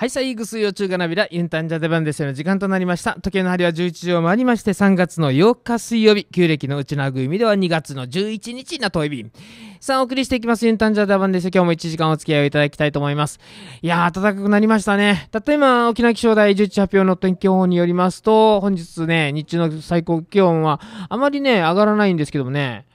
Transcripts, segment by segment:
はい、さあ、イーグス幼虫がナビラ、ユンタンジャデバンデスの時間となりました。時計の針は11時を回りまして、3月の8日水曜日、旧暦のうちなぐいみでは2月の11日なといび。さあ、お送りしていきます、ユンタンジャデバンデス。今日も1時間お付き合いをいただきたいと思います。いやー、暖かくなりましたね。たった今、沖縄気象台11発表の天気予報によりますと、本日ね、日中の最高気温は、あまりね、上がらないんですけどもね、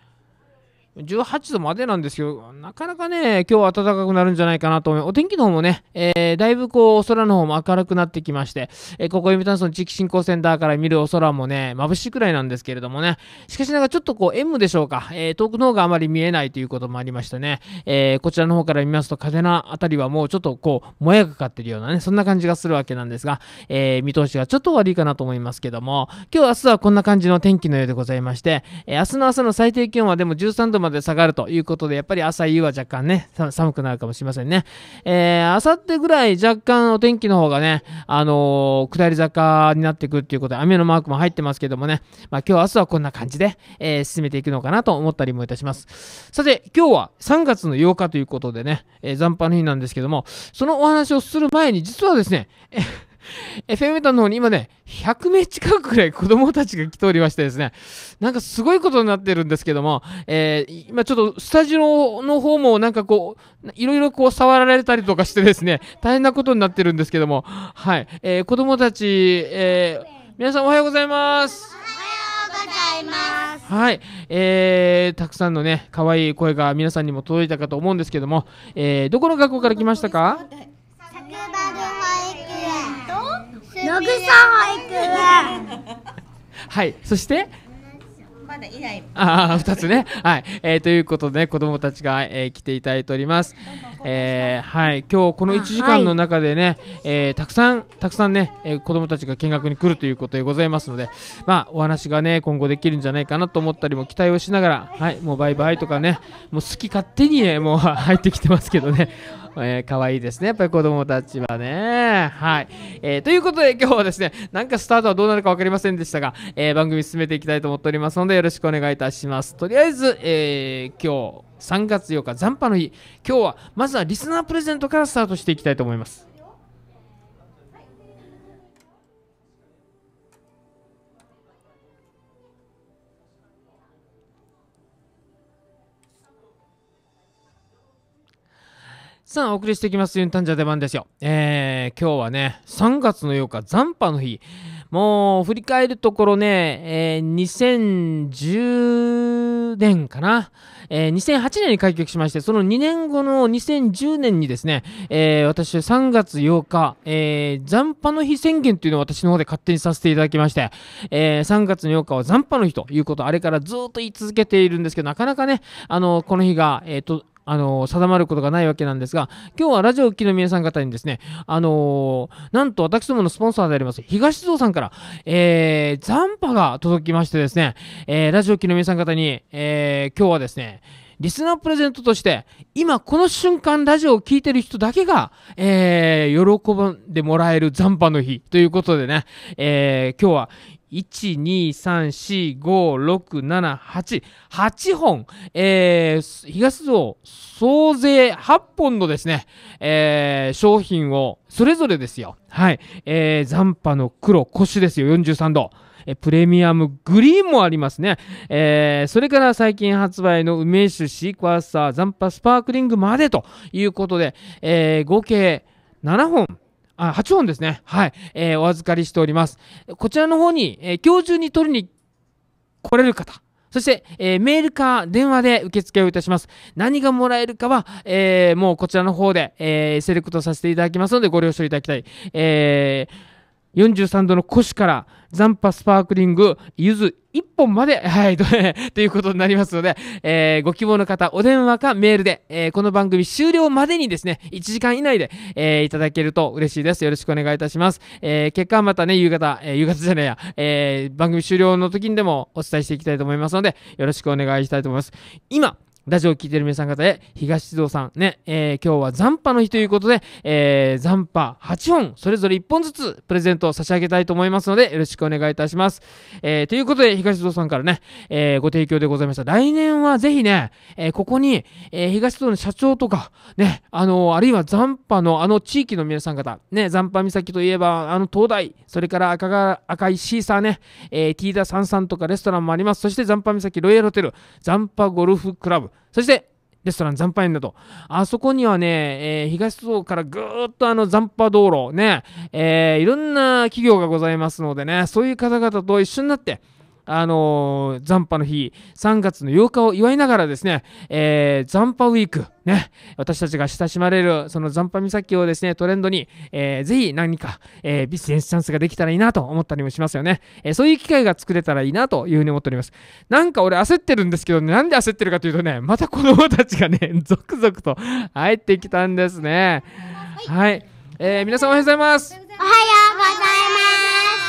18度までなんですけど、なかなかね、今日は暖かくなるんじゃないかなと思います。お天気の方もね、えー、だいぶこう、空の方も明るくなってきまして、えー、ここ読谷村地域振興センターから見るお空もね、眩しいくらいなんですけれどもね、しかしながらちょっとこう、M でしょうか、えー、遠くの方があまり見えないということもありましてね、えこちらの方から見ますと、風のあたりはもうちょっとこう、もやがかかってるようなね、そんな感じがするわけなんですが、え見通しがちょっと悪いかなと思いますけども、今日明日はこんな感じの天気のようでございまして、え明日の朝の最低気温はでも13度までまで下がるということで、やっぱり朝夕は若干ね、寒くなるかもしれませんね。えー、あさってぐらい若干お天気の方がね、あのー、下り坂になってくるっていうことで、雨のマークも入ってますけどもね、まあ今日明日はこんな感じで、えー、進めていくのかなと思ったりもいたします。さて、今日は3月の8日ということでね、えー、残波の日なんですけども、そのお話をする前に、実はですね、えー FM タの方に今ね、100名近くくらい子供たちが来ておりましてですね、なんかすごいことになってるんですけども、えー、今ちょっとスタジオの方もなんかこう、いろいろこう触られたりとかしてですね、大変なことになってるんですけども、はい、えー、子供たち、えー、皆さんおはようございます。はい、えー、たくさんのね、可愛い声が皆さんにも届いたかと思うんですけども、えー、どこの学校から来ましたかはいそしてまだいないああ2つねはい、えー、ということで、ね、子どもたちが、えー、来ていただいております、えー、はい今日この1時間の中でね、はい、えー、たくさんたくさんね、えー、子どもたちが見学に来るということでございますのでまあお話がね今後できるんじゃないかなと思ったりも期待をしながらはいもうバイバイとかねもう好き勝手にねもう 入ってきてますけどねえー、可愛いですね。やっぱり子供たちはね。はい。えー、ということで今日はですね、なんかスタートはどうなるか分かりませんでしたが、えー、番組進めていきたいと思っておりますので、よろしくお願いいたします。とりあえず、えー、今日、3月8日、残波の日、今日は、まずはリスナープレゼントからスタートしていきたいと思います。さんお送りしていきますユンタンジャ出番ですよ。えー、今日はね、3月の8日、残波の日。もう、振り返るところね、えー、2010年かな。えー、2008年に開局しまして、その2年後の2010年にですね、えー、私3月8日、えー、残波の日宣言というのを私の方で勝手にさせていただきまして、えー、3月の8日は残波の日ということ、あれからずっと言い続けているんですけど、なかなかね、あの、この日が、えっ、ー、と、あの定まることがないわけなんですが、今日はラジオを聴きの皆さん方にですね、あのー、なんと私どものスポンサーであります、東蔵さんから、えー、残波が届きましてですね、えー、ラジオを聴きの皆さん方に、えー、今日はですね、リスナープレゼントとして、今この瞬間ラジオを聴いてる人だけが、えー、喜んでもらえる残波の日ということでね、えー、今日は1,2,3,4,5,6,7,8 8本、えー、東道総勢8本のですね、えー、商品をそれぞれですよ。はい。えー、残波の黒、コシですよ、43度。えプレミアムグリーンもありますね。えー、それから最近発売の梅酒シークワーサー、残波スパークリングまでということで、えー、合計7本あ、8本ですね。はい。えー、お預かりしております。こちらの方に、えー、今日中に取りに来れる方。そして、えー、メールか電話で受付をいたします。何がもらえるかは、えー、もうこちらの方で、えー、セレクトさせていただきますので、ご了承いただきたい。えー43度の腰からザンパスパークリングゆず1本まで、はい、ということになりますので、えー、ご希望の方、お電話かメールで、えー、この番組終了までにですね、1時間以内で、えー、いただけると嬉しいです。よろしくお願いいたします。え結果はまたね、夕方、え夕方じゃないや、え番組終了の時にでもお伝えしていきたいと思いますので、よろしくお願いしたいと思います。今、ラジオを聴いている皆さん方へ、東地蔵さん、ね、えー、今日は残波の日ということで、えー、残波8本、それぞれ1本ずつプレゼントを差し上げたいと思いますので、よろしくお願いいたします。えー、ということで、東地蔵さんからね、えー、ご提供でございました。来年はぜひね、えー、ここに、えー、東地蔵の社長とか、ね、あのー、あるいは残波のあの地域の皆さん方、ね、残波岬といえば、あの東大、それから赤が赤いシーサーね、えー、ティーダさんさんとかレストランもあります。そして残波岬ロイヤルホテル、残波ゴルフクラブ、そして、レストラン残波園だと。あそこにはね、えー、東東からぐーっとあの残波道路ね、えー、いろんな企業がございますのでね、そういう方々と一緒になって、あのー、残波の日、3月の8日を祝いながらですね、えー、残波ウィーク、ね、私たちが親しまれる、その残波岬をですね、トレンドに、えー、ぜひ何か、えー、ビジネスチャンスができたらいいなと思ったりもしますよね。えー、そういう機会が作れたらいいなというふうに思っております。なんか俺焦ってるんですけど、ね、なんで焦ってるかというとね、また子供たちがね、続々と入ってきたんですね。はい。はい、えー、皆さんおはようございます。おはよう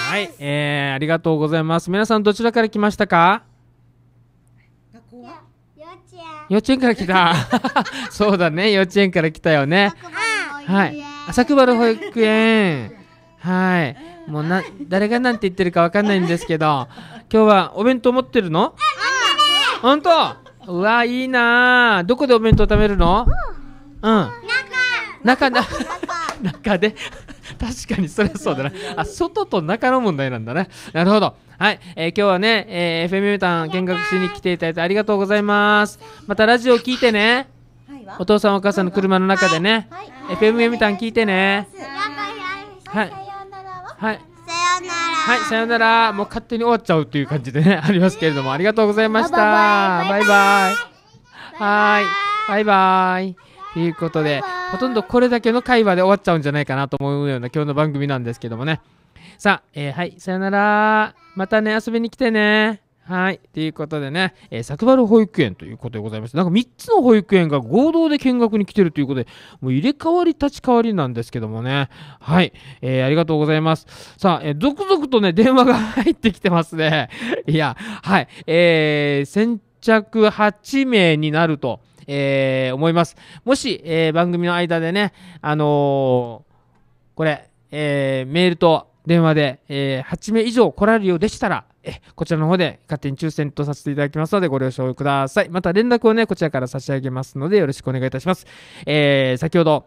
はい、えー、ありがとうございます。皆さんどちらから来ましたか？幼稚園から来た。そうだね、幼稚園から来たよね。はい。朝原保育園。はい。もうな誰がなんて言ってるかわかんないんですけど、今日はお弁当持ってるの？本当。うわいいなどこでお弁当食べるの？うん。中。中だ。中で。確かにそれはそうだな。あ、外と中の問題なんだね。なるほど。はい、えー、今日はね、えー、FM メタン見学しに来ていただいてありがとうございます。またラジオ聞いてね。お父さんお母さんの車の中でね。はい FM メタン聞いてね。はい。はい。はい、さよなら。もう勝手に終わっちゃうっていう感じでね、ありますけれども、ありがとうございました。バイバイ。はい。バイバイ。ということで。ほとんどこれだけの会話で終わっちゃうんじゃないかなと思うような今日の番組なんですけどもね。さあ、えー、はい、さよなら。またね、遊びに来てね。はい。ということでね、えー、作原保育園ということでございまして、なんか3つの保育園が合同で見学に来てるということで、もう入れ替わり立ち替わりなんですけどもね。はい。えー、ありがとうございます。さあ、えー、続々とね、電話が入ってきてますね。いや、はい。えー、先着8名になると。えー、思います。もし、えー、番組の間でね、あのー、これ、えー、メールと電話で、えー、8名以上来られるようでしたら、えこちらの方で勝手に抽選とさせていただきますのでご了承ください。また連絡をね、こちらから差し上げますのでよろしくお願いいたします。えー、先ほど、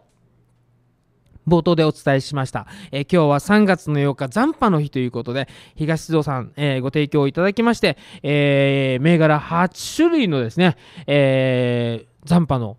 冒頭でお伝えしました、えー、今日は3月の8日残波の日ということで東蔵さん、えー、ご提供いただきまして、えー、銘柄8種類のですね、えー残波の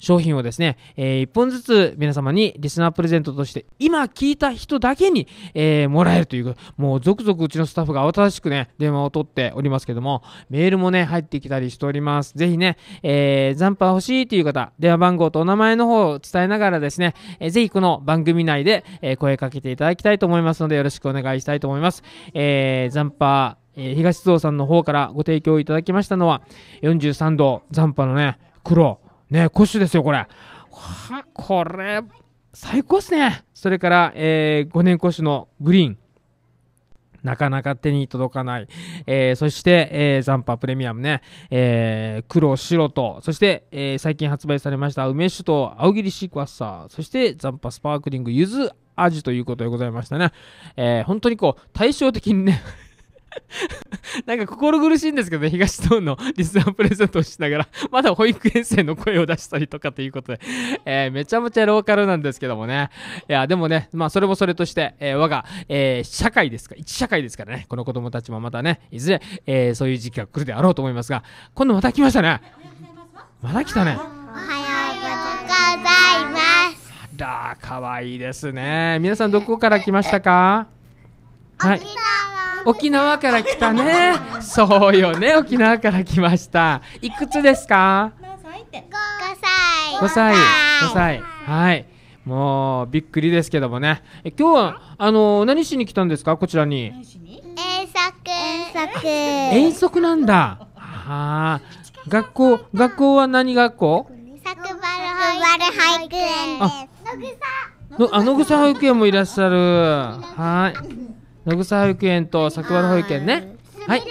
商品をですね、えー、1本ずつ皆様にリスナープレゼントとして、今聞いた人だけに、えー、もらえるという、もう続々うちのスタッフが慌ただしくね、電話を取っておりますけども、メールもね、入ってきたりしております。ぜひね、えー、残波欲しいという方、電話番号とお名前の方を伝えながらですね、えー、ぜひこの番組内で、えー、声かけていただきたいと思いますので、よろしくお願いしたいと思います。えー、残波、えー、東蔵さんの方からご提供いただきましたのは、43度残波のね、黒。ね、古種ですよ、これ。はこれ、最高っすね。それから、えー、5年古種のグリーン。なかなか手に届かない。えー、そして、えー、ザンパプレミアムね、えー、黒、白と、そして、えー、最近発売されました、梅酒と青切りシークワッサー、そしてザンパスパークリング、ゆず味ということでございましたね。えー、本当にこう、対照的にねなんか心苦しいんですけどね、東東のリスナープレゼントをしながら、まだ保育園生の声を出したりとかということで、えー、めちゃめちゃローカルなんですけどもね。いや、でもね、まあ、それもそれとして、えー、我が、えー、社会ですか、一社会ですからね、この子供たちもまたね、いずれ、えそういう時期が来るであろうと思いますが、今度また来ましたね。また来たね。おはようございます。あら、かわいいですね。皆さん、どこから来ましたかはい。沖縄から来たね。そうよね、沖縄から来ました。いくつですか？5歳。5歳。歳。はい。もうびっくりですけどもね。え今日はあの何しに来たんですかこちらに？遠足。遠足遠足なんだ。はあ。学校学校は何学校？サクバル保育園です。野草。のあ野草保育園もいらっしゃる。はい。野草保育園と佐久原保育園ねはい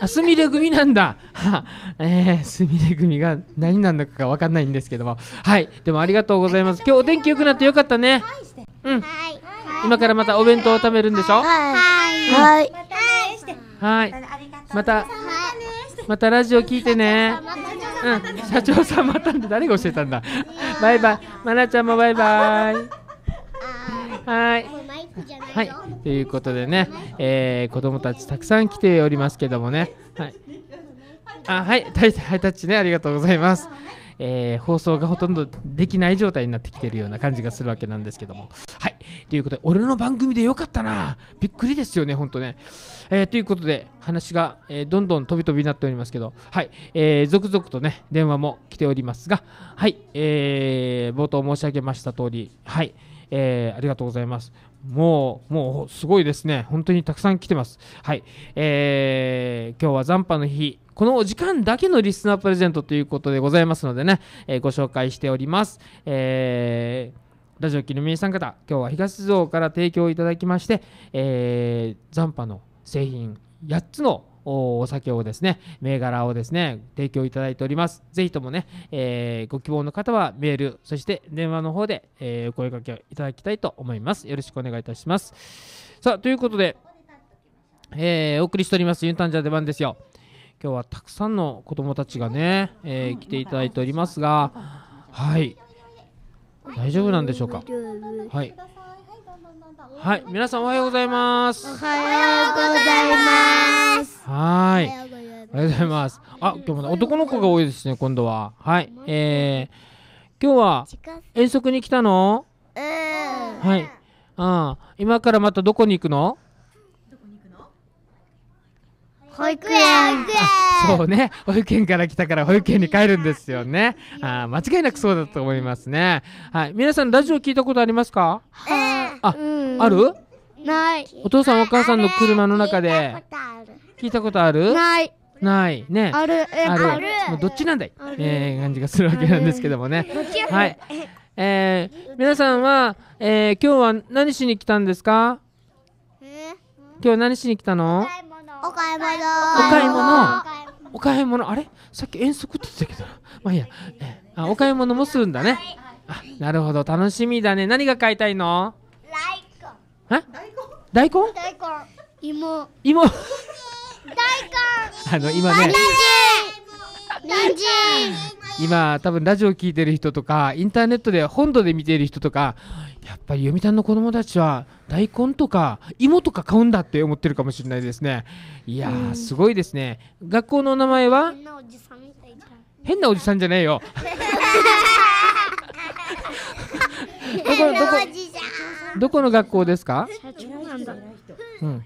あすみれ組なんだ えー、すみれ組が何なんだかわかんないんですけどもはいでもありがとうございます今日お天気良くなってよかったねうん今からまたお弁当を食べるんでしょはいはいまたまたラジオ聞いてねうん社長さんまたって誰が教えたんだバイバイまなちゃんもバイバイはいはい、ということでね、えー、子供たちたくさん来ておりますけどもね、はい、あはい、ハイタッチね、ありがとうございます。えー、放送がほとんどできない状態になってきてるような感じがするわけなんですけども。はい、ということで、俺の番組でよかったな、びっくりですよね、ほんとね。えー、ということで、話が、えー、どんどん飛び飛びになっておりますけど、はい、えー、続々とね、電話も来ておりますが、はい、えー、冒頭申し上げました通り、はい、えー、ありがとうございます。もう、もうすごいですね。本当にたくさん来てます。はい。えー、今日は残波の日、このお時間だけのリスナープレゼントということでございますのでね、えー、ご紹介しております。えー、ラジオ機の皆さん方、今日は東蔵から提供いただきまして、えー、残波の製品8つのお酒をですね、銘柄をですね、提供いただいております。ぜひともね、えー、ご希望の方はメール、そして電話の方で、えー、お声かけをいただきたいと思います。よろしくお願いいたします。さあ、ということで、えー、お送りしております、ユンタンジャ出番ですよ。今日はたくさんの子供もたちがね、えー、来ていただいておりますが、はい、大丈夫なんでしょうか。はいはい、皆さんおはようございます。おはようございます。はい。おはようございます。あ、今日も男の子が多いですね、今度は。はい。えー、今日は遠足に来たのうん。はい。あ今からまたどこに行くの保育園そうね保育園から来たから保育園に帰るんですよねあ間違いなくそうだと思いますねはい皆さんラジオ聞いたことありますか、えーあ、あるないお父さんお母さんの車の中で聞いたことあるないないねあるあるどっちなんだいえー、感じがするわけなんですけどもねはいえー、皆さんは、えー、今日は何しに来たんですか今日何しに来たのお買い物お買い物お買い物あれさっき遠足って言ってたけどまあいいや、えー、あお買い物もするんだねあなるほど楽しみだね何が買いたいの大根大根芋芋大根あの今ね人参今多分ラジオ聞いてる人とかインターネットで本土で見ている人とかやっぱり読谷の子供たちは大根とか芋とか買うんだって思ってるかもしれないですねいやーすごいですね学校の名前は変なおじさん変なおじさんじゃねえよ ここどこの学校ですかうん。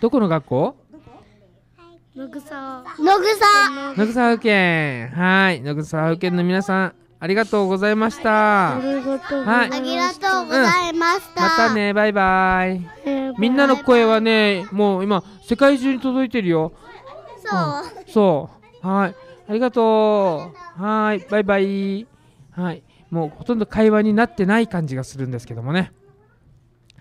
どこの学校野草野草野草保健はい野草保健の皆さんありがとうございましたありがとうございました、またねバイバイ、みんなの声はねもう今世界中に届いてるよそう、そうはいありがとうはいバイバイはいもうほとんど会話になってない感じがするんですけどもね。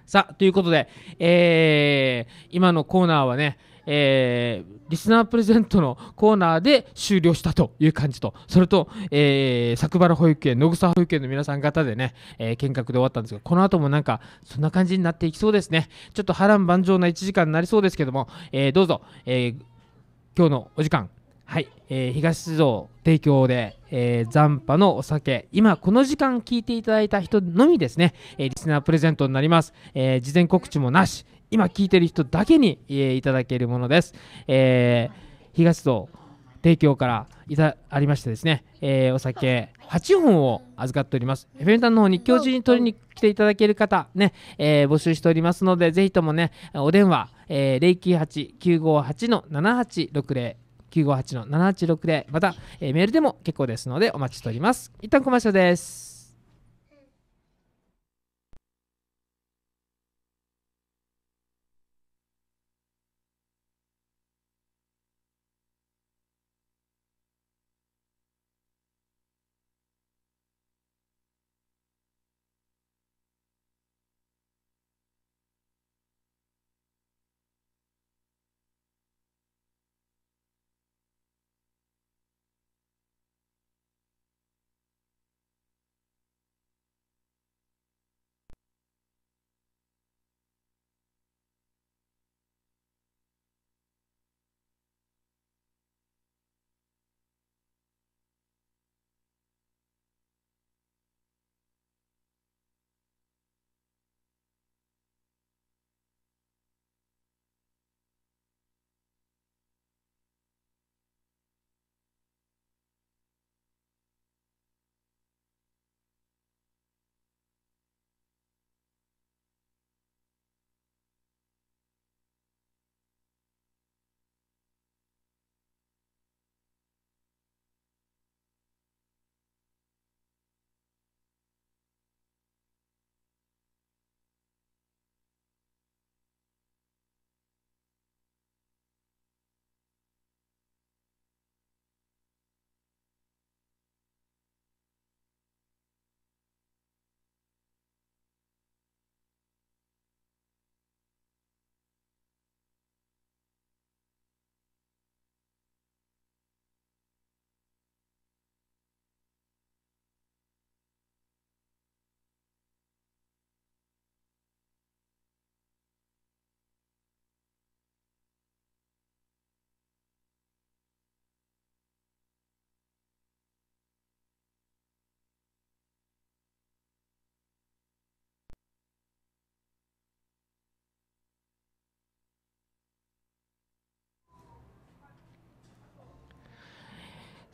さあ、ということで、えー、今のコーナーはね、えー、リスナープレゼントのコーナーで終了したという感じと、それと、えー、原保育園、野草保育園の皆さん方でね、えー、見学で終わったんですが、この後もなんか、そんな感じになっていきそうですね。ちょっと波乱万丈な1時間になりそうですけども、えー、どうぞ、えー、今日のお時間、はい、えー、東蔵提供で、えー、残波のお酒、今この時間聞いていただいた人のみですね、えー、リスナープレゼントになります。えー、事前告知もなし、今聞いてる人だけに、えー、いただけるものです。えー、東蔵提供からいたありましてですね、えー、お酒8本を預かっております。エフェンタンの方に教授に取りに来ていただける方ね、えー、募集しておりますので、ぜひともね、お電話、えー、098-958-7860 958-786で、また、えー、メールでも結構ですのでお待ちしております。一旦コマーシャルです。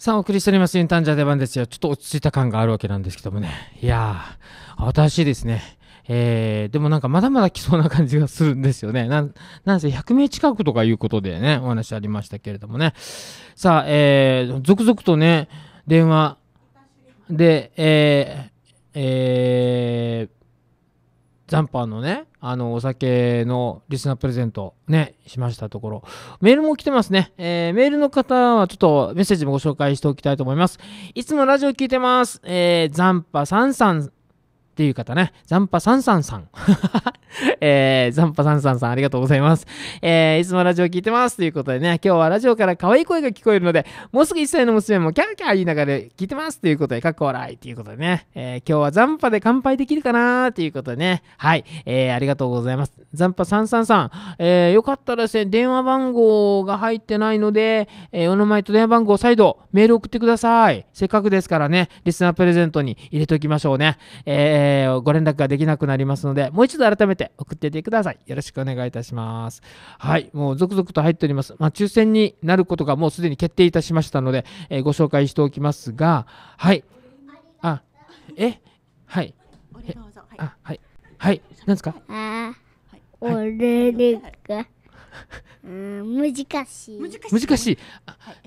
さあ、お送りしております。インタンジャ出番ですよ。ちょっと落ち着いた感があるわけなんですけどもね。いやー、私ですね。えー、でもなんかまだまだ来そうな感じがするんですよね。なん、なんせ100名近くとかいうことでね、お話ありましたけれどもね。さあ、えー、続々とね、電話で、えー、えー、ザンパーのね、あの、お酒のリスナープレゼント、ね、しましたところ、メールも来てますね。えー、メールの方はちょっとメッセージもご紹介しておきたいと思います。いつもラジオ聞いてます。えー、ザンパさんさんっていう方ね、ザンパサンサンさん。えー、ザンパサンサンさんありがとうございます。えー、いつもラジオ聞いてますということでね、今日はラジオから可愛い声が聞こえるので、もうすぐ1歳の娘もキャーキャー言いながら聞いてますということで、かっこ笑いということでね、えー、今日はザンパで乾杯できるかなということでね、はい、えー、ありがとうございます。ザンパサンサンさん、えー、よかったらですね、電話番号が入ってないので、えー、お名前と電話番号を再度メール送ってください。せっかくですからね、リスナープレゼントに入れておきましょうね。えーえー、ご連絡ができなくなりますので、もう一度改めて送っていてください。よろしくお願いいたします。はい、もう続々と入っております。まあ、抽選になることがもうすでに決定いたしましたので、えー、ご紹介しておきますが、はい。あ、え、はい。あ、はい。はい、何ですかあ、はい、俺ですかうん難しい難しい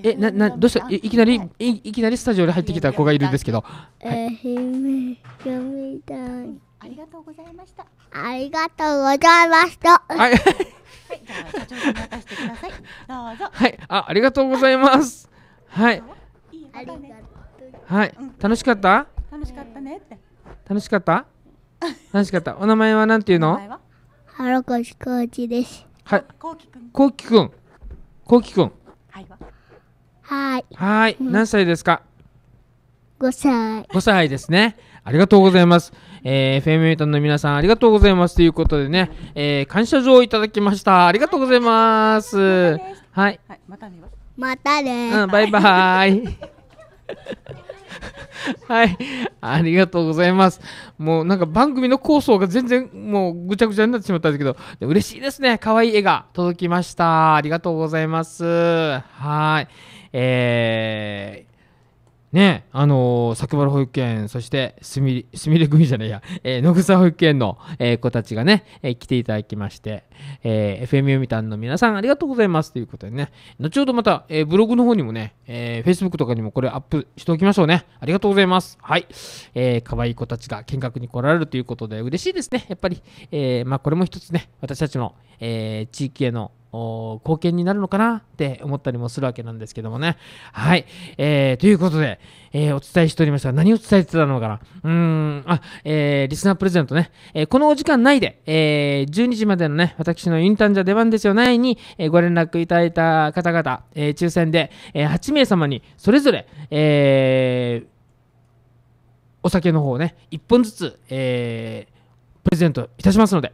えななどうしたいきなりいきなりスタジオで入ってきた子がいるんですけど、え、い、え読みたいありがとうございました。ありがとうございました。はい。はい、あい。はい、あ、りがとうございます。はい。ありがとう。はい、楽しかった？楽しかったねって。楽しかった？楽しかった。お名前はなんていうの？原越浩二です。はい。こうきくん。こうきくん。こうきくん。はい。はい。はい。何歳ですか。五歳。五歳ですね。ありがとうございます。えー、フェミュータの皆さんありがとうございますということでね、えー、感謝状をいただきました。ありがとうございます。はい。はい、またね。またね。うん、バイバイ。はい。ありがとうございます。もうなんか番組の構想が全然もうぐちゃぐちゃになってしまったんですけど、嬉しいですね。可愛い絵が届きました。ありがとうございます。はい。えーね、あのー、原保育園、そして、すみれ、すみれ組じゃないや、えー、野草保育園の、えー、子たちがね、えー、来ていただきまして、えー、FM 読んの皆さんありがとうございますということでね、後ほどまた、えー、ブログの方にもね、えー、Facebook とかにもこれアップしておきましょうね。ありがとうございます。はい。えー、可愛い子たちが見学に来られるということで嬉しいですね。やっぱり、えー、まあこれも一つね、私たちの、えー、地域への貢献になるのかなって思ったりもするわけなんですけどもね。はい。えー、ということで、えー、お伝えしておりました。何を伝えてたのかなうーん、あ、えー、リスナープレゼントね。えー、このお時間内で、えー、12時までのね、私のインターンじゃ出番ですよないに、えー、ご連絡いただいた方々、えー、抽選で、えー、8名様にそれぞれ、えー、お酒の方をね、1本ずつ、えー、プレゼントいたしますので、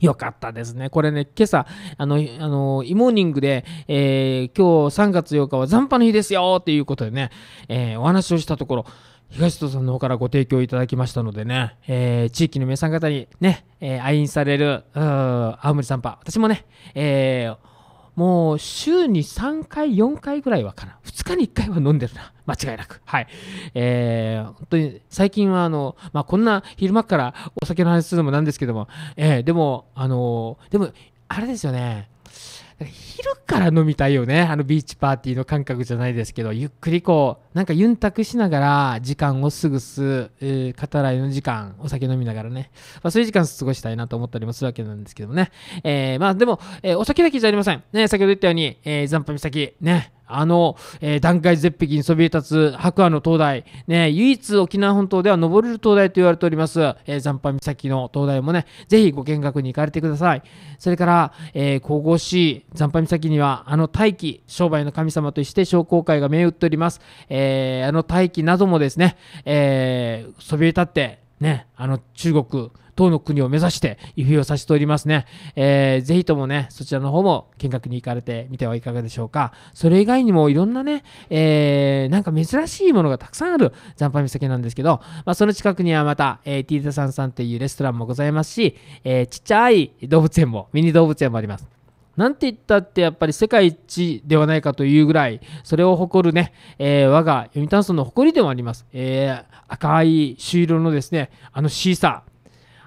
よかったですね。これね、今朝、あの、あの、イモーニングで、えー、今日3月8日は残波の日ですよっていうことでね、えー、お話をしたところ、東戸さんの方からご提供いただきましたのでね、えー、地域の皆さん方にね、えー、愛飲される、青森散波、私もね、えー、もう週に3回、4回ぐらいはかな。2日に1回は飲んでるな。間違いなく。はい。えー、本当に最近はあの、まあ、こんな昼間からお酒の話するのもなんですけども、えー、でも、あのー、でも、あれですよね。昼から飲みたいよねあのビーチパーティーの感覚じゃないですけどゆっくりこうなんかゆんたくしながら時間を過ごす、えー、語らいの時間お酒飲みながらね、まあ、そういう時間過ごしたいなと思ったりもするわけなんですけどもね、えー、まあでも、えー、お酒だけじゃありませんね先ほど言ったように、えー、残波岬ねあの、えー、断崖絶壁にそびえ立つ白亜の灯台、ね、唯一沖縄本島では登れる灯台と言われております、えー、残波岬の灯台もね、ぜひご見学に行かれてください。それから、え神々しい残波岬には、あの大気、商売の神様として商工会が銘打っております。えあの大気などもですね、えそびえ立って、ね、あの中国等の国を目指して行方をさせておりますね、えー、ぜひともねそちらの方も見学に行かれてみてはいかがでしょうかそれ以外にもいろんなね、えー、なんか珍しいものがたくさんある残波岬なんですけど、まあ、その近くにはまた、えー、ティーザさんさんっていうレストランもございますし、えー、ちっちゃい動物園もミニ動物園もありますなんて言ったってやっぱり世界一ではないかというぐらい、それを誇るね、えー、我が読谷村の誇りでもあります。えー、赤い朱色のですね、あのシーサー。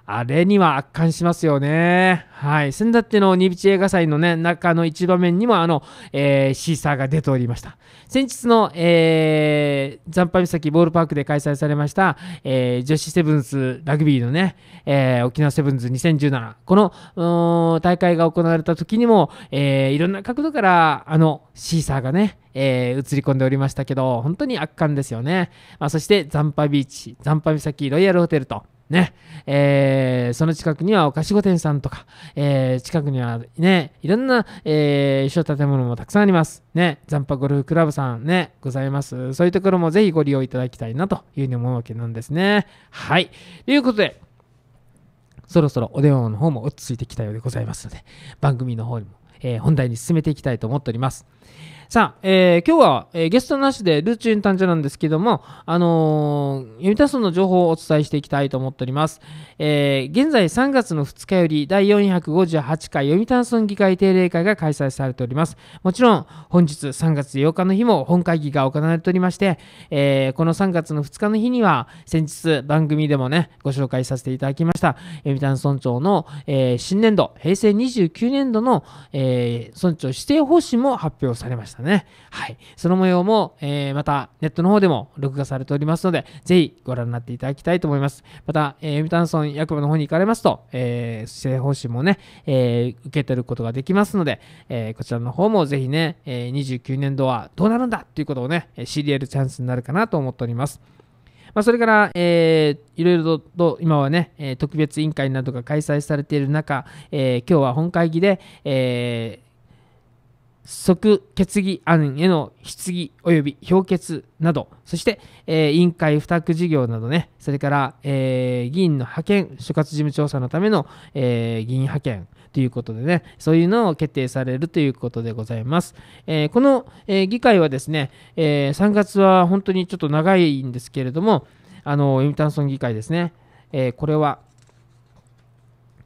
あれには圧巻しますよね。はい。先だっての日日映画祭のね、中の一場面にもあの、えー、シーサーが出ておりました。先日の、えー、残波岬ボールパークで開催されました、えー、女子セブンスラグビーのね、えー、沖縄セブンズ2017。この、大会が行われた時にも、えー、いろんな角度から、あの、シーサーがね、えー、映り込んでおりましたけど、本当に圧巻ですよね。まあ、そして、残波ビーチ、残波岬ロイヤルホテルと、ね、えー、その近くにはお菓子御殿さんとか、えー、近くにはね、いろんな、えー、一緒建物もたくさんあります。ね、残波ゴルフクラブさんね、ございます。そういうところもぜひご利用いただきたいなというふうに思うわけなんですね。はい。ということで、そろそろお電話の方も落ち着いてきたようでございますので、番組の方にも、えー、本題に進めていきたいと思っております。さあ、えー、今日は、えー、ゲストなしでルーチン探生なんですけども、あのー、ユニタスの情報をお伝えしていきたいと思っております。えー、現在3月の2日より第458回読谷村議会定例会が開催されております。もちろん、本日3月8日の日も本会議が行われておりまして、えー、この3月の2日の日には、先日番組でもね、ご紹介させていただきました、読谷村長の、えー、新年度、平成29年度の、えー、村長指定方針も発表表されましたね。はい。その模様も、えー、またネットの方でも録画されておりますので、ぜひご覧になっていただきたいと思います。また、えー、読谷村役場の方に行かれますと、えー、施政方針もね、えー、受け取ることができますので、えー、こちらの方もぜひね、えー、29年度はどうなるんだということをね、知り得るチャンスになるかなと思っております。まあ、それから、えー、いろいろと今はね、え特別委員会などが開催されている中、えー、今日は本会議で、えー即決議案への質疑及び評決など、そして、えー、委員会付託事業などね、それから、えー、議員の派遣、所轄事務調査のための、えー、議員派遣ということでね、そういうのを決定されるということでございます。えこの、え議会はですね、え3月は本当にちょっと長いんですけれども、あの、ウィタンソン議会ですね、えこれは、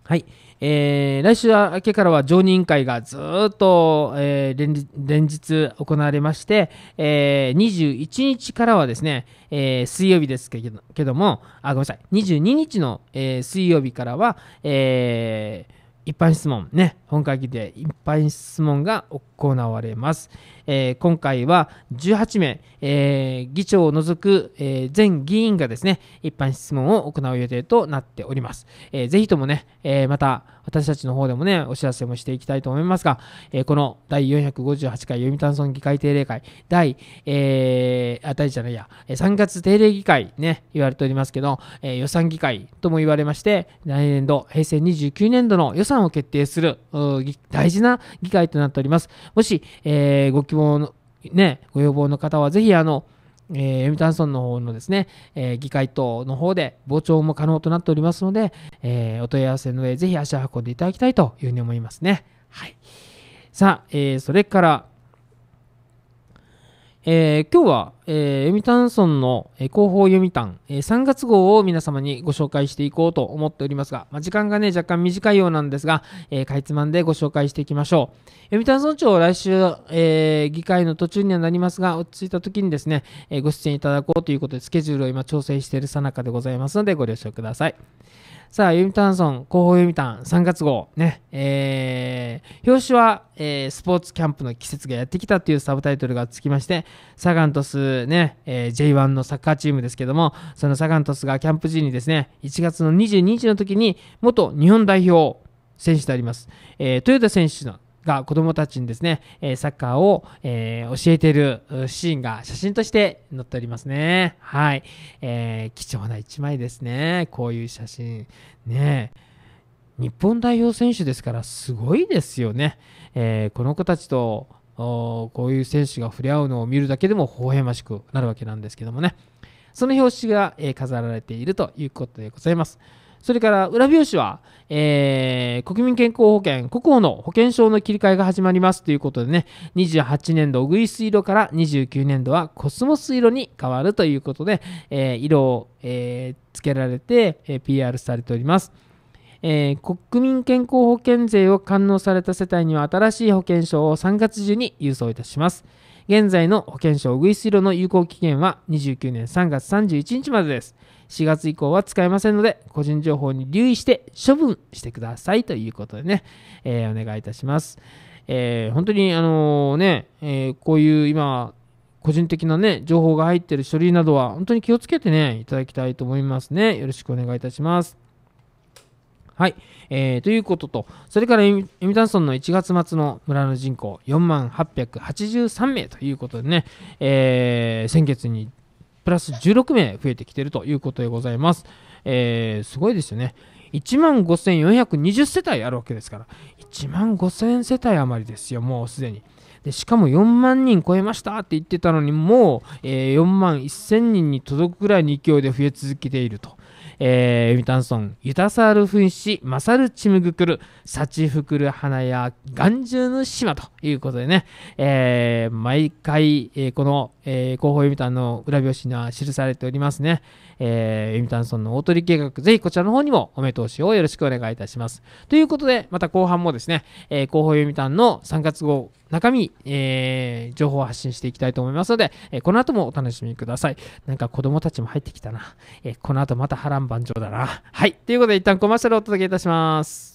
はい、えー、来週明けからは常任委員会がずっと、えー、連連日行われまして、えー、21日からはですね、えー、水曜日ですけどけどもあごめんなさい22日の、えー、水曜日からは、えー、一般質問ね本会議で一般質問が行行われます。えー、今回は18名、えー、議長を除く、えー、全議員がですね、一般質問を行う予定となっております。えー、ぜひともね、えまた私たちの方でもね、お知らせもしていきたいと思いますが、えこの第458回読谷村議会定例会、第、えー、あ、第じゃないや、3月定例議会ね、言われておりますけど、え予算議会とも言われまして、来年度、平成29年度の予算を決定する、大事な議会となっております。もし、えー、ご希望の、ね、ご要望の方は、ぜひ、あの、えー、読谷村の方のですね、えー、議会等の方で傍聴も可能となっておりますので、えー、お問い合わせの上、ぜひ足を運んでいただきたいというふうに思いますね。はい。さあ、えー、それから、えー、今日は、えー、読谷村の、えー、広報読谷、えー、3月号を皆様にご紹介していこうと思っておりますが、まあ、時間がね、若干短いようなんですが、えー、かいつまんでご紹介していきましょう。読谷村長、来週、えー、議会の途中にはなりますが、落ち着いた時にですね、えご出演いただこうということで、スケジュールを今調整しているさなかでございますので、ご了承ください。さあ、タンソン、広報タン3月号ね、えー、表紙は、えー、スポーツキャンプの季節がやってきたというサブタイトルがつきまして、サガン鳥栖ね、えー、J1 のサッカーチームですけども、そのサガン鳥栖がキャンプ時にですね、1月の22日の時に、元日本代表選手であります、えー、豊田選手のが子供たちにですね、えサッカーを、え教えているシーンが写真として載っておりますね。はい。えー、貴重な一枚ですね。こういう写真。ね日本代表選手ですからすごいですよね。えー、この子たちとこういう選手が触れ合うのを見るだけでも微笑ましくなるわけなんですけどもね。その表紙が、え飾られているということでございます。それから裏表紙は、えー、国民健康保険、国保の保険証の切り替えが始まりますということでね、28年度、グイス色から29年度はコスモス色に変わるということで、えー、色を、えー、つけられて、え PR されております。えー、国民健康保険税を堪能された世帯には新しい保険証を3月中に郵送いたします。現在の保険証ウグイス色の有効期限は29年3月31日までです。4月以降は使えませんので、個人情報に留意して処分してくださいということでね、えー、お願いいたします。えー、本当に、あのね、えー、こういう今、個人的なね、情報が入ってる書類などは、本当に気をつけてね、いただきたいと思いますね。よろしくお願いいたします。はい、えー、ということと、それからエミタンソンの1月末の村の人口4万883名ということでね、えー、先月にプラス16名増えてきてるということでございます。えー、すごいですよね。1万5420世帯あるわけですから、1万5000世帯余りですよ、もうすでに。でしかも4万人超えましたって言ってたのに、もう、えー、4万1000人に届くぐらいの勢いで増え続けていると。えー、ウィタンソン、ユタサールフンシ、マサルチムグクル、サチフクル花や眼中の島ということでね、えー、毎回、えー、このえー、広報読谷の裏表紙には記されておりますね。えー、読谷村の大鳥計画、ぜひこちらの方にもお目通しをよろしくお願いいたします。ということで、また後半もですね、えー、広報読谷の3月号、中身、えー、情報を発信していきたいと思いますので、えー、この後もお楽しみください。なんか子供たちも入ってきたな。えー、この後また波乱万丈だな。はい。ということで、一旦コマーシャルをお届けいたします。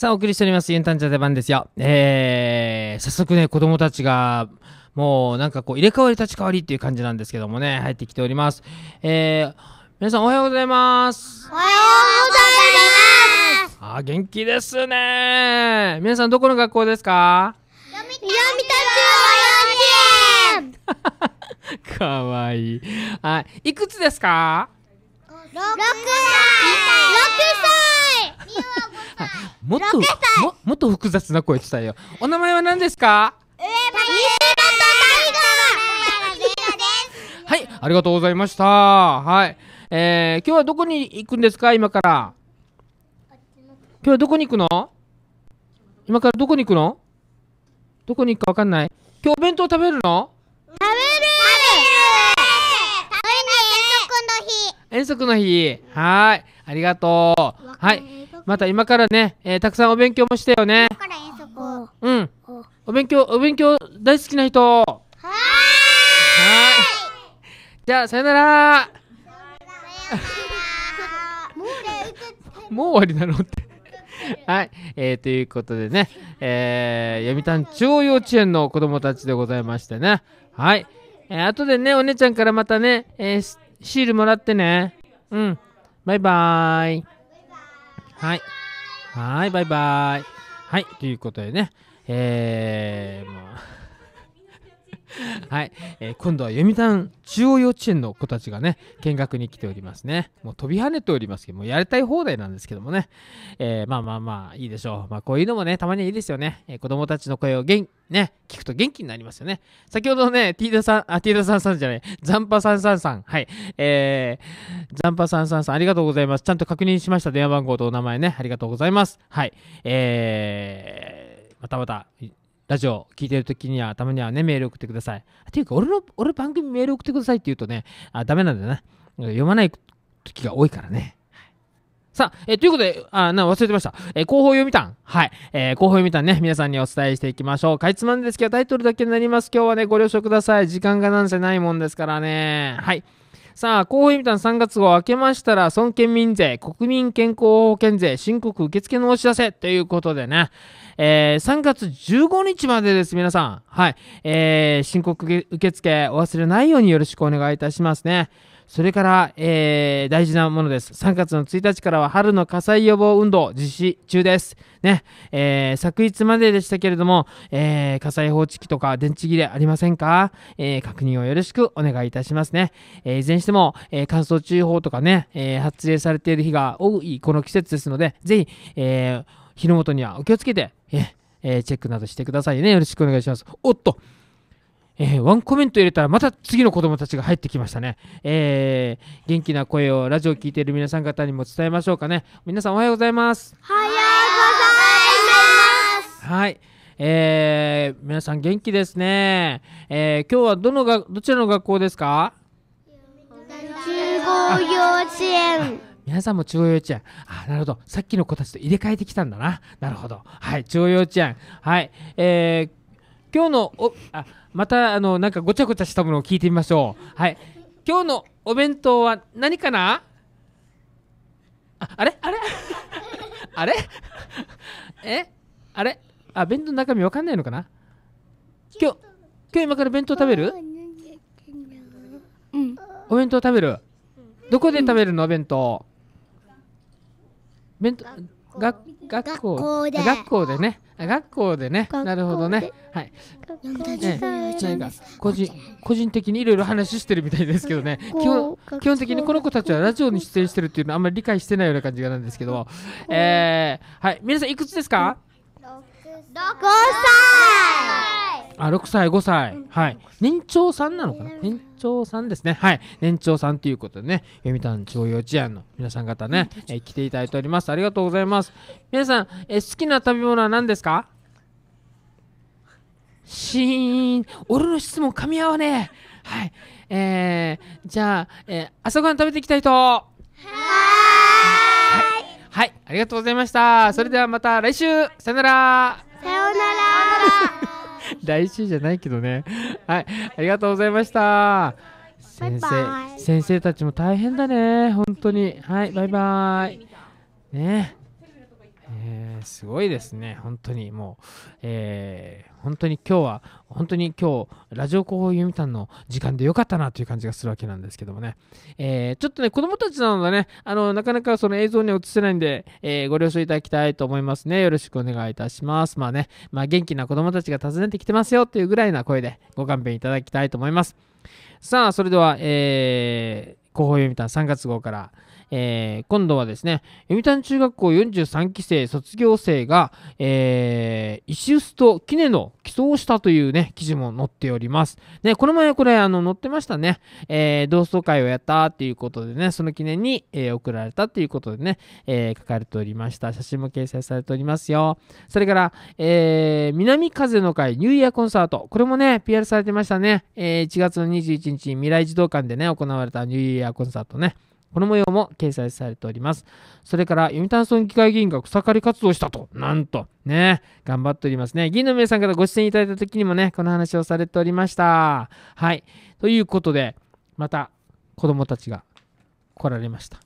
さあ、お送りしております。ユンタンチャ出番ですよ。えー、早速ね、子供たちが、もうなんかこう、入れ替わり立ち替わりっていう感じなんですけどもね、入ってきております。えー、皆さんおはようございます。おはようございます。あ、元気ですね。皆さんどこの学校ですか読みたち幼稚園。かわいい。はいいくつですか ?6 歳。6歳。もっとももっと複雑な声伝えよお名前は何ですかはいありがとうございましたはいえー、今日はどこに行くんですか今から今日はどこに行くの今からどこに行くのどこに行くかわかんない今日お弁当食べるの食べる食べない遠足の日遠足の日はいありがとう。はい。また今からね、えー、たくさんお勉強もしてよね。うん。お勉強、お勉強大好きな人。はい。じゃあ、さよなら。もう終わりなのって。はい、えー、ということでね、えー、読谷中央幼稚園の子供たちでございましてね。はい。えー、後でね、お姉ちゃんからまたね、えー、シールもらってね。うん。バイバーイ。はい。はい、バイバイ。はい、ということでね。えー、まあ。はい、えー、今度は読谷中央幼稚園の子たちがね見学に来ておりますねもう飛び跳ねておりますけどもやりたい放題なんですけどもね、えー、まあまあまあいいでしょうまあこういうのもねたまにはいいですよね、えー、子供たちの声を元ね聞くと元気になりますよね先ほどねティーダさんあティーダさんさんじゃないザンパさんさんさんはいえー、ザンパさんさんさんありがとうございますちゃんと確認しました電話番号とお名前ねありがとうございますはいえー、またまたラジオ聞いてる時には、たまにはね、メール送ってください。っていうか、俺の、俺番組メール送ってくださいって言うとね、あダメなんだよね。読まない時が多いからね。さあ、えー、ということで、あ、な、忘れてました。えー、広報読みたん。はい。えー、広報読みたんね、皆さんにお伝えしていきましょう。かいつまんですけど、タイトルだけになります。今日はね、ご了承ください。時間がなんせないもんですからね。はい。さあ、候補意味団3月号明けましたら、孫県民税、国民健康保険税、申告受付のお知らせということでね、えー、3月15日までです、皆さん。はい。えー、申告受付お忘れないようによろしくお願いいたしますね。それから、えー、大事なものです。3月の1日からは春の火災予防運動実施中です。ね、えー、昨日まででしたけれども、えー、火災報知器とか電池切れありませんか、えー、確認をよろしくお願いいたしますね。えいずれにしても、え乾燥注意報とかね、え発令されている日が多いこの季節ですので、ぜひ、え火の元にはお気をつけて、ええチェックなどしてくださいね。よろしくお願いします。おっとえー、ワンコメント入れたらまた次の子供たちが入ってきましたね。えー、元気な声をラジオ聴いている皆さん方にも伝えましょうかね。皆さんおはようございます。おはようございます。はい。えー、皆さん元気ですね。えー、今日はどのが、どちらの学校ですか中央幼稚園。皆さんも中央幼稚園。あ、なるほど。さっきの子たちと入れ替えてきたんだな。なるほど。はい。中央幼稚園。はい。えー今日のおあまたあのなんかごちゃごちゃしたものを聞いてみましょうはい今日のお弁当は何かなああれあれ あれえあれあ弁当の中身わかんないのかな今日今日今から弁当食べるうんお弁当食べるどこで食べるのお弁当弁当学学校学校でね学校でねなるほどねはい何か個人個人的にいろいろ話してるみたいですけどね基本基本的にこの子たちはラジオに出演してるっていうのあんまり理解してないような感じがなんですけどえー、はい皆さんいくつですか歳あ6歳5歳、はい年長さんなのかな、年長さんですねはい年長さんということでね読谷中央幼稚園の皆さん方ね、えー、来ていただいておりますありがとうございます皆さん、えー、好きな食べ物は何ですかしーん、俺の質問噛み合わねえはいえー、じゃあ、えー、朝ごはん食べていきたいとはいはいありがとうございましたそれではまた来週さよならさよなら来 週じゃないけどね。はい、ありがとうございました。先生、先生たちも大変だね、本当に。はい、バイバイ。ねえー、すごいですね、本当にもう。えー本当に今日は、本当に今日、ラジオ広報ゆみたんの時間でよかったなという感じがするわけなんですけどもね。えー、ちょっとね、子供たちなのでね、あの、なかなかその映像には映せないんで、えー、ご了承いただきたいと思いますね。よろしくお願いいたします。まあね、まあ元気な子供たちが訪ねてきてますよっていうぐらいな声でご勘弁いただきたいと思います。さあ、それでは、えー、広報ゆみたん3月号から、えー、今度はですね、読谷中学校43期生卒業生が、えー、石臼とネの起草をしたというね、記事も載っております。ね、この前これ、あの、載ってましたね。えー、同窓会をやったっていうことでね、その記念に、えー、送られたっていうことでね、えー、書かれておりました。写真も掲載されておりますよ。それから、えー、南風の会ニューイヤーコンサート。これもね、PR されてましたね。えー、1月の21日、未来児童館でね、行われたニューイヤーコンサートね。この模様も掲載されております。それから、読谷村議会議員が草刈り活動したと。なんと、ね、頑張っておりますね。議員の皆さんからご出演いただいた時にもね、この話をされておりました。はい。ということで、また、子供たちが来られました。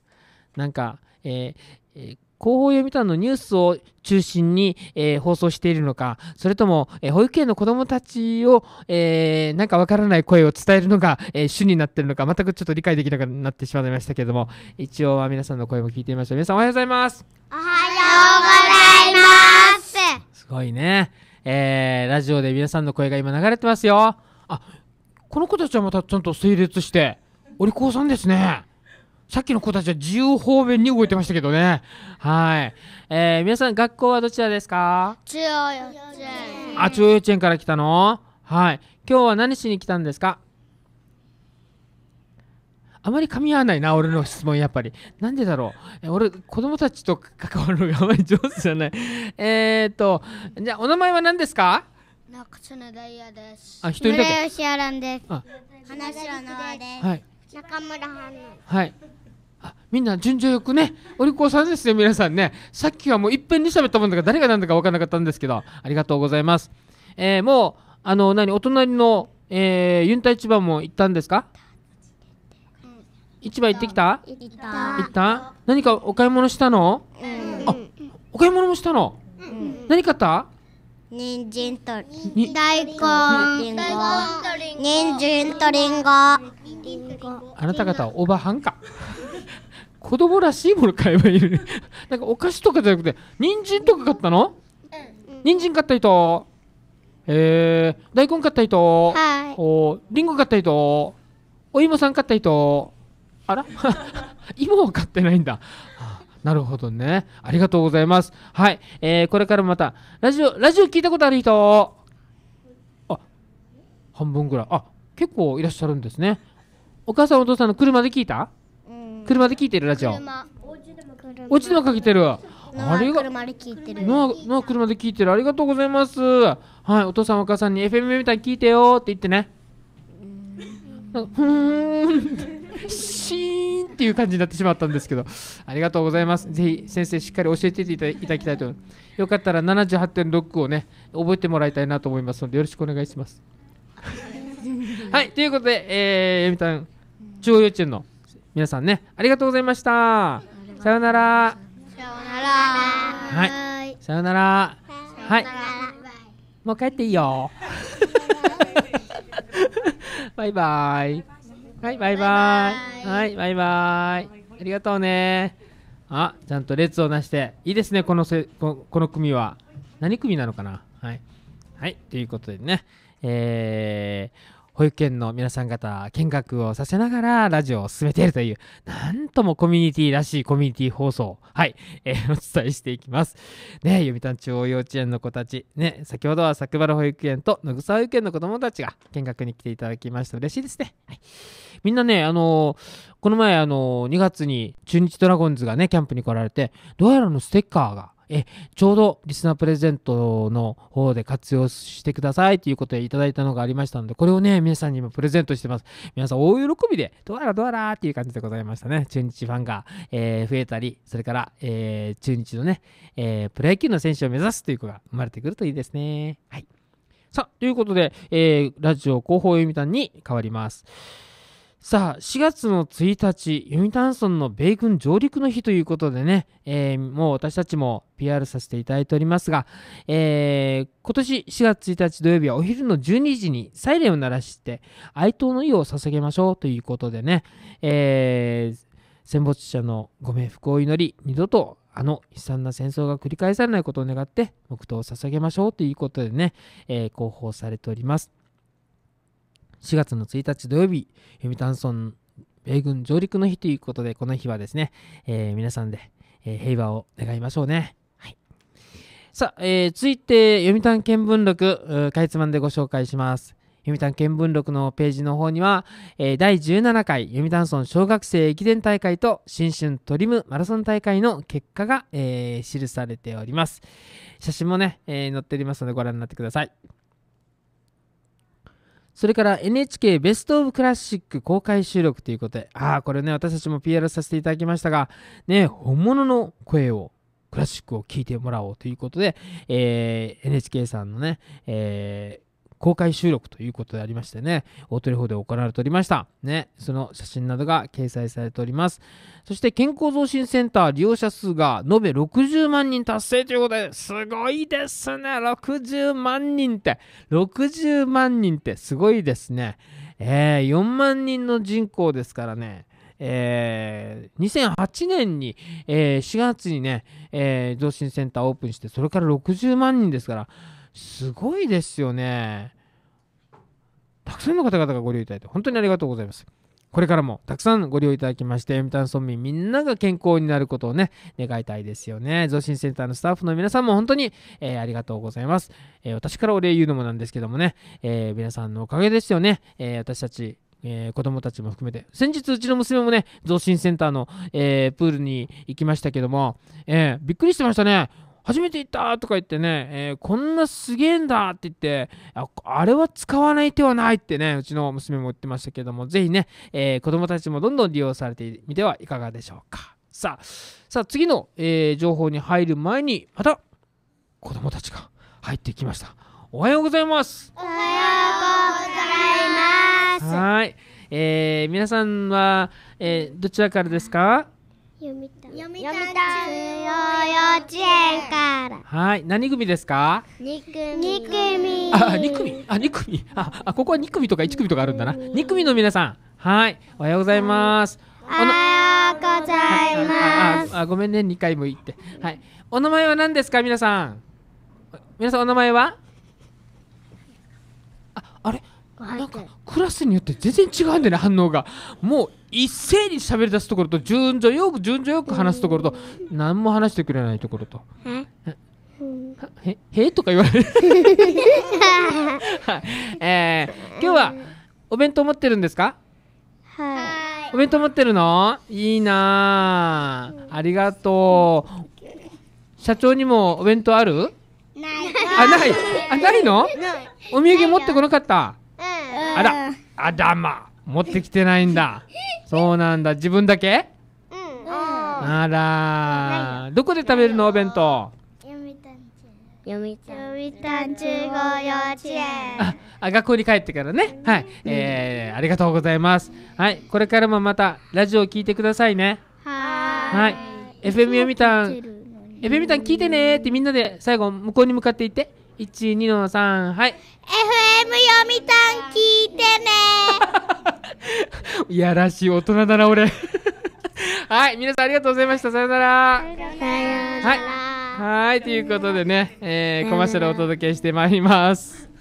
なんか、えーえー広報読たのニュースを中心に、えー、放送しているのか、それとも、えー、保育園の子供たちを、えー、なんかわからない声を伝えるのが、え主になってるのか、全くちょっと理解できなくなってしまいましたけれども、一応は皆さんの声も聞いてみましょう。皆さんおはようございます。おはようございます。すごいね。えラジオで皆さんの声が今流れてますよ。あ、この子たちはまたちゃんと整列して、お利口さんですね。さっきの子たちは自由方面に動いてましたけどね。はい。えー、皆さん学校はどちらですか中央幼稚園。あ、中央幼稚園から来たのはい。今日は何しに来たんですかあまり噛み合わないな、俺の質問、やっぱり。なんでだろう。え俺、子供たちと関わるのがあまり上手じゃない。えっと、じゃあ、お名前は何ですか中津のダイヤです。あ、一人だけ。村吉アランです。話はノアです。はい。中村ははい。みんな順序よくね、お利口さんですよ、皆さんね。さっきはもういっぺんに喋ったもんだから、誰が何だか分からなかったんですけど、ありがとうございます。えー、もう、あの、何、お隣の、えー、ユンタ市場も行ったんですか市場行ってきた行ったった何かお買い物したの、うん、あ、お買い物もしたの、うん、何買った人参とり大根人参とりんごあなた方はおばはんか子供らしいもの買えばいいのに なんかお菓子とかじゃなくて人参とか買ったの、うん、人参買った人えー、大根買った人はいおリンゴ買った人お芋さん買った人あら 芋は買ってないんだなるほどね。ありがとうございます。はい。えー、これからまた、ラジオ、ラジオ聞いたことある人あ、半分ぐらい。あ、結構いらっしゃるんですね。お母さんお父さんの車で聞いた車で聞いてるラジオお家でもかけてるあれが車で聞いてるノア車で聞いてるありがとうございますはいお父さんお母さんに FM みたいに聞いてよって言ってねんふーんシーンっていう感じになってしまったんですけどありがとうございますぜひ先生しっかり教えていただきたいとよかったら78.6をね覚えてもらいたいなと思いますのでよろしくお願いします はいということでえー、みたいな中央幼稚園の皆さんねありがとうございましたさよならさよならはいさよならはいもう帰っていいよ バイバイはいバイバイはいバイバイありがとうねあちゃんと列をなしていいですねこのせこの組は何組なのかなはいはいということでねえー保育園の皆さん方見学をさせながらラジオを進めているという、なんともコミュニティらしいコミュニティ放送、はい、えー、お伝えしていきます。ね、読谷中央幼稚園の子たち、ね、先ほどは桜原保育園と野草保育園の子供たちが見学に来ていただきまして嬉しいですね。はい、みんなね、あのー、この前、あのー、2月に中日ドラゴンズがね、キャンプに来られて、どうやらのステッカーがえ、ちょうどリスナープレゼントの方で活用してくださいということでいただいたのがありましたので、これをね、皆さんにもプレゼントしてます。皆さん大喜びで、どうやらどうやらっていう感じでございましたね。中日ファンが、えー、増えたり、それから、えー、中日のね、えー、プロ野球の選手を目指すという子が生まれてくるといいですね。はい。さあ、ということで、えー、ラジオ広報読みたんに変わります。さあ、4月の1日、読谷村の米軍上陸の日ということでね、えー、もう私たちも PR させていただいておりますが、えー、今年4月1日土曜日はお昼の12時にサイレンを鳴らして哀悼の意を捧げましょうということでね、えー、戦没者のご冥福を祈り、二度とあの悲惨な戦争が繰り返されないことを願って黙祷を捧げましょうということでね、えー、広報されております。4月の1日土曜日、読谷村米軍上陸の日ということで、この日はですね、えー、皆さんで、えー、平和を願いましょうね。はい、さあ、えー、続いて、読谷見聞録、かいつまんでご紹介します。読谷見聞録のページの方には、えー、第17回読谷村小学生駅伝大会と新春トリムマラソン大会の結果が、えー、記されております。写真もね、えー、載っておりますのでご覧になってください。それから NHK ベストオブクラシック公開収録ということで、ああ、これね、私たちも PR させていただきましたが、ね、本物の声を、クラシックを聴いてもらおうということで、えー、NHK さんのね、えー公開収録ということでありましてね、大鳥法で行われておりました。ね、その写真などが掲載されております。そして健康増進センター利用者数が延べ60万人達成ということで、すごいですね、60万人って、60万人ってすごいですね。えー、4万人の人口ですからね。えー、2008年に、えー、4月にね、えー、増進センターオープンして、それから60万人ですから、すごいですよね。たくさんの方々がご利用いただいて、本当にありがとうございます。これからもたくさんご利用いただきまして、読ン村民みんなが健康になることをね、願いたいですよね。増進センターのスタッフの皆さんも本当に、えー、ありがとうございます、えー、私からお礼言うのもなんですけどもね、えー、皆さんのおかげですよね。え私たち、えー、子供たちも含めて、先日うちの娘もね、増進センターの、えー、プールに行きましたけども、えー、びっくりしてましたね。初めて行ったとか言ってね、えー、こんなすげえんだって言ってあ、あれは使わない手はないってね、うちの娘も言ってましたけども、ぜひね、えー、子供たちもどんどん利用されてみてはいかがでしょうか。さあ、さあ次の、えー、情報に入る前に、また子供たちが入ってきました。おはようございます。おはようございます。はい。えー、皆さんは、えー、どちらからですか読みた読みた中幼稚園からはい何組ですか二組あ二組あ二組ああここは二組とか一組とかあるんだな二組の皆さんはいおはようございますおはようございます、あごめんね二回も言ってはいお名前は何ですか皆さん皆さんお名前はああれなんかクラスによって全然違うんだね反応がもう一斉に喋り出すところと順序よく順序よく話すところと何も話してくれないところと。へへとか言われる えー、今日はお弁当持ってるんですかはいお弁当持ってるのいいなありがとう社長にもお弁当あるないあないあないのお土産持ってこなかった、あらあだま持ってきてないんだそうなんだ自分だけうんあらどこで食べるのお弁当読谷中央幼稚園あ学校に帰ってからねはい、えー、ありがとうございますはいこれからもまたラジオを聞いてくださいねはい FM 読谷 FM 読谷聞いてねってみんなで最後向こうに向かって言って12の3はい FM 読谷聞いてね いやらしい大人だな俺はい皆さんありがとうございましたさよならはいはいということでね、えー、コマーシャルをお届けしてまいります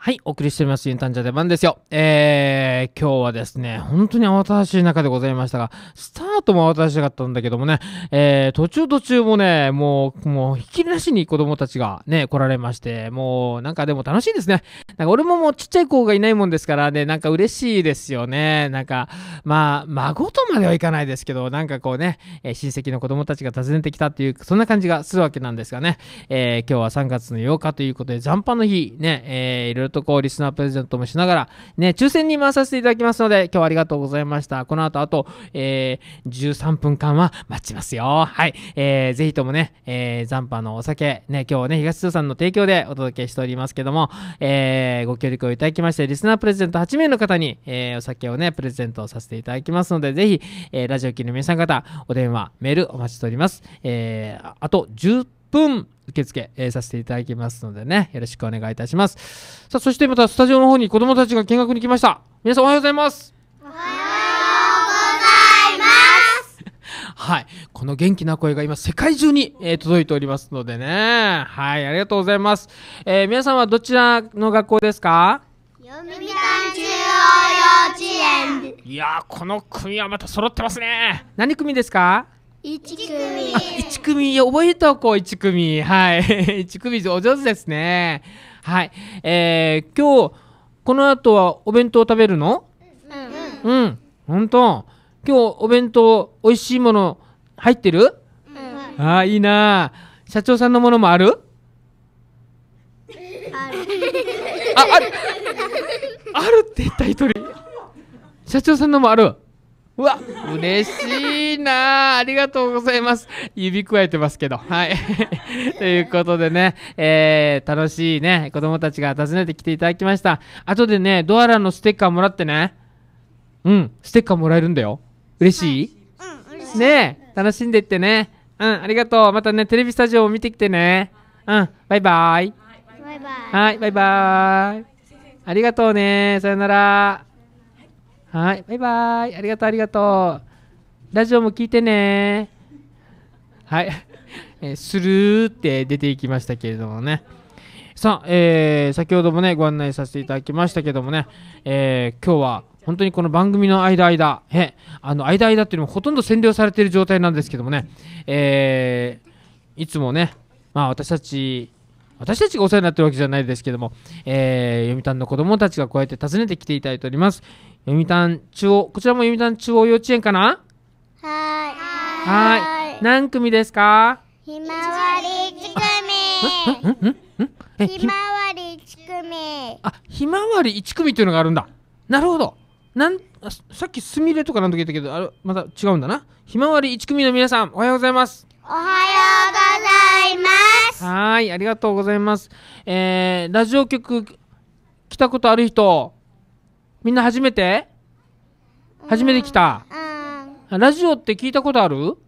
はい、お送りしております。インタンジャ出番ですよ。えー、今日はですね、本当に慌ただしい中でございましたが、スタとも渡したかったんだけどもね、えー、途中途中もね、もう、もう、ひきりなしに子供たちがね、来られまして、もう、なんかでも楽しいですね。なんか俺ももうちっちゃい子がいないもんですからね、なんか嬉しいですよね。なんか、まあ、孫とまではいかないですけど、なんかこうね、えー、親戚の子供たちが訪ねてきたっていう、そんな感じがするわけなんですがね、えー、今日は3月の8日ということで、残飯の日、ね、えー、いろいろとこう、リスナープレゼントもしながら、ね、抽選に回させていただきますので、今日はありがとうございました。この後、あと、えー、13分間は待ちますよ。はい。えー、ぜひともね、えー、残波のお酒、ね、今日ね、東通さんの提供でお届けしておりますけども、えー、ご協力をいただきまして、リスナープレゼント8名の方に、えー、お酒をね、プレゼントさせていただきますので、ぜひ、えー、ラジオ機の皆さん方、お電話、メールお待ちしております。えー、あと10分受付、させていただきますのでね、よろしくお願いいたします。さあ、そしてまたスタジオの方に子供たちが見学に来ました。皆さんおはようございます。はい。この元気な声が今、世界中に、え届いておりますのでね。はい、ありがとうございます。えー、皆さんはどちらの学校ですか読谷中央幼稚園いやこの組はまた揃ってますね。何組ですか一組。一組、覚えておこう、一組。はい。一組、お上手ですね。はい。えー、今日、この後はお弁当食べるのうん。うん。本当今日お弁当美味しいもの入ってる、うん、ああいいな社長さんのものもあるあるああるあるって言った一人社長さんのもあるうわ嬉しいなありがとうございます指くわえてますけどはい ということでね、えー、楽しいね子供たちが訪ねてきていただきました後でねドアラのステッカーもらってねうんステッカーもらえるんだよ嬉しい、うん、嬉しい。ねえ、楽しんでってね。うん、ありがとう。またね、テレビスタジオを見てきてね。うん、バイバイ。バイバイ。はい、バイバイ。ありがとうね。さよなら。はい、バイバイ。ありがとう、ありがとう。ラジオも聞いてね。はい。えー、スルーって出ていきましたけれどもね。さあ、えー、先ほどもね、ご案内させていただきましたけどもね、えー、今日は本当にこの番組の間間、えあの間間っていうのもほとんど占領されている状態なんですけどもね、えー、いつもね、まあ、私たち私たちがお世話になってるわけじゃないですけども、えー、読谷の子どもたちがこうやって訪ねてきていただいております。読谷中央、こちらも読谷中央幼稚園かなはい。はい。何組ですかひまわり1組。ひまわり1組。あ、ひまわり1組というのがあるんだ。なるほど。なんさっきすみれとかなんとか言ったけどあれまた違うんだなひまわり1組の皆さんおはようございますおはようございますはいありがとうございますえー、ラジオ局来たことある人みんな初めて初めて来た、うん、ラジオって聞いたことある、うん、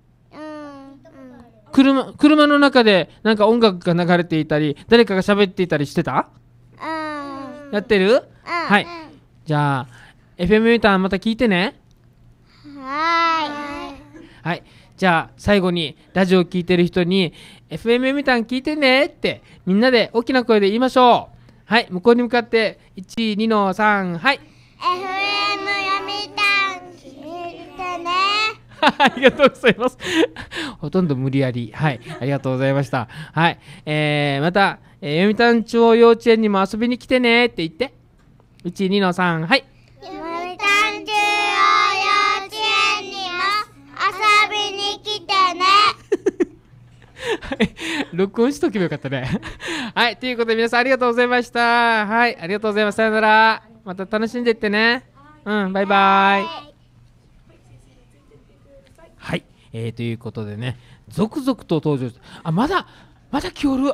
車車の中でなんか音楽が流れていたり誰かが喋っていたりしてた、うん、やってる、はいじゃあ FM ユーターンまた聞いてねはいはいじゃあ最後にラジオ聴いてる人に FM ユーターン聞いてねってみんなで大きな声で言いましょうはい向こうに向かって12の3はい FM ユーター聞いてね ありがとうございます ほとんど無理やり。はい。ありがとうございました。はい。えー、また、えー、読谷町幼稚園にも遊びに来てねって言って。1、2の3、はい。録音しとけばよかったね。はい、ということで皆さんありがとうございました。はい、ありがとうございます。さよなら。また楽しんでいってね。うん、バイバイ。はい、えー、ということでね、続々と登場あ、まだ、まだ今おる。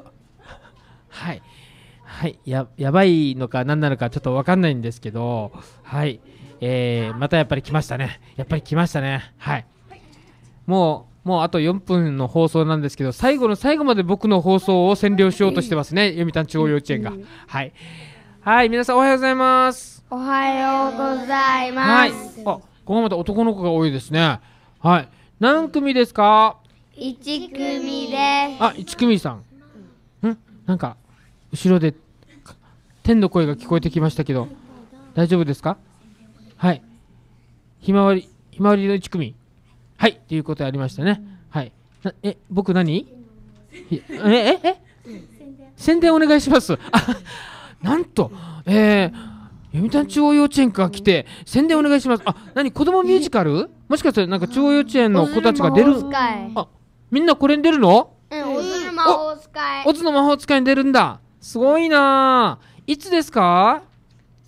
はい。はい、ややばいのか何なのかちょっと分かんないんですけど、はい、えー、またやっぱり来ましたね。やっぱり来ましたね。はい。もうもうあと4分の放送なんですけど最後の最後まで僕の放送を占領しようとしてますね読谷中央幼稚園がはいはい皆さんおはようございますおはようございます、はい、あこのまた男の子が多いですねはい何組ですか1組ですあ1組さんんなんか後ろで天の声が聞こえてきましたけど大丈夫ですかはいひまわりひまわりの1組はい、っていうことありましたね。はい。え、僕何え、え、え宣伝お願いします。あ、なんと、えー、読谷中央幼稚園から来て宣伝お願いします。あ、何子供ミュージカル？もしかして、なんか中央幼稚園の子たちが出る？あ、みんなこれに出るの？うん、オズの魔法使い。オズの魔法使いに出るんだ。すごいな。いつですか？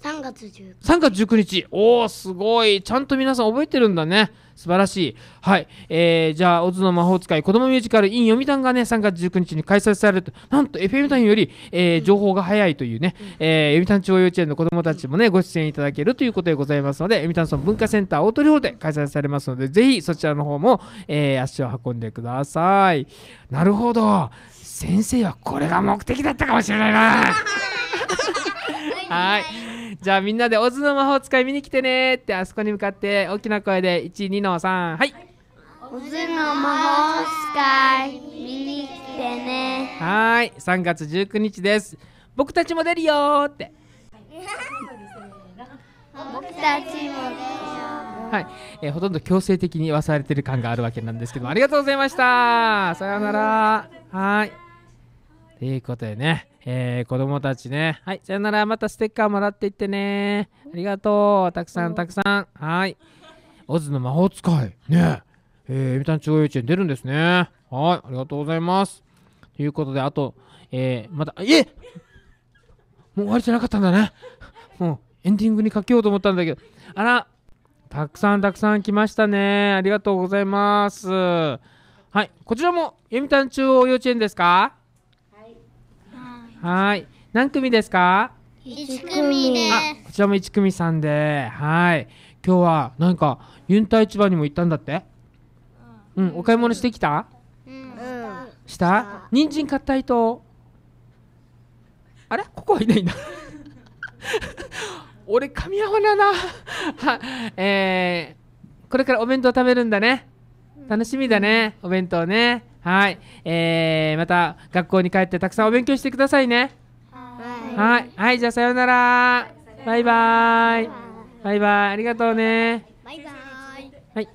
3月19日。3月19日。おすごい。ちゃんと皆さん覚えてるんだね。素晴らしい。はい。えー、じゃあ、オズの魔法使い子供ミュージカル in 読谷がね、3月19日に開催されると、なんと FM イ位より、えー、情報が早いというね、うん、えー、読谷中央幼稚園の子供たちもね、ご出演いただけるということでございますので、読谷村文化センター大鳥ホールで開催されますので、ぜひそちらの方も、えー、足を運んでください。なるほど。先生はこれが目的だったかもしれないな。はい。じゃあみんなでオズの魔法使い見に来てねってあそこに向かって大きな声で12の3はいオズの魔法使い見に来てねはい3月19日です僕たちも出るよーって僕たちもはい、えー、ほとんど強制的に言わされてる感があるわけなんですけどありがとうございましたさようならはいということでね、えー、子供たちね、はい、さよなら、またステッカーもらっていってね。ありがとう、たくさんたくさん。はい。オズの魔法使い、ねえ、えみたん中央幼稚園出るんですね。はい、ありがとうございます。ということで、あと、えー、また、えもう終わりじゃなかったんだね。もうエンディングにかけようと思ったんだけど、あら、たくさんたくさん来ましたね。ありがとうございます。はい、こちらも、えみたん中央幼稚園ですかはい。何組ですか一組です。こちらも一組さんで、はい。今日は何かユンタ市場にも行ったんだって。うん、お買い物してきた？うん。した人参買った人。あれここはいないんだ。俺噛み合わなな。は、えー、これからお弁当食べるんだね。楽しみだね、お弁当ね。はい、えー、また学校に帰ってたくさんお勉強してくださいねはいはいじゃあさようならバイバイバイバイありがとうねバイバイはい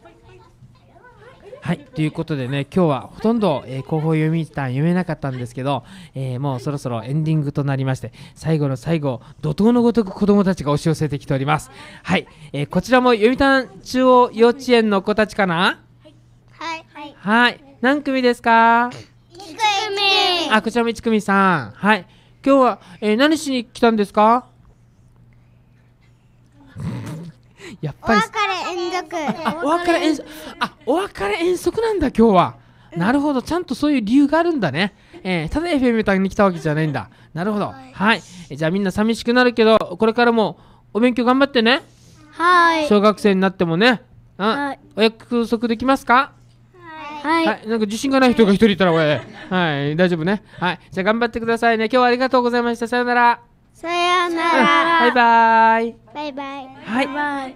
はい、ということでね、今日はほとんど、えー、広報読みた読めなかったんですけど、えー、もうそろそろエンディングとなりまして、最後の最後、怒涛のごとく子供たちが押し寄せてきております。はい、えー、こちらも読谷中央幼稚園の子たちかなはい。はい。はい何組ですか1組あこちらも1組さんはい今日は、えー、何しに来たんですか やっぱりお別れ遠足あお別れ遠足なんだ今日はなるほどちゃんとそういう理由があるんだね、えー、ただ FM 隊に来たわけじゃないんだなるほどはい、じゃあみんな寂しくなるけどこれからもお勉強頑張ってねはい小学生になってもね、はい、お約束できますかはい、はい、なんか自信がない人が一人いたら俺はい大丈夫ねはいじゃあ頑張ってくださいね今日はありがとうございましたさよならさよなら、うん、バイバイバイバイはいバイ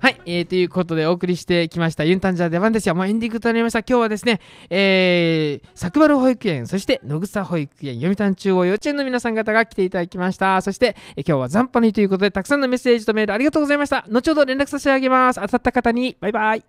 はい、えー、ということでお送りしてきましたユンタンジャー出番ですよ。もうエンディングとなりました。今日はですね、えー、作丸保育園、そして野草保育園、読谷中央幼稚園の皆さん方が来ていただきました。そして、えー、今日は残波にということで、たくさんのメッセージとメールありがとうございました。後ほど連絡差し上げます。当たった方に、バイバイ。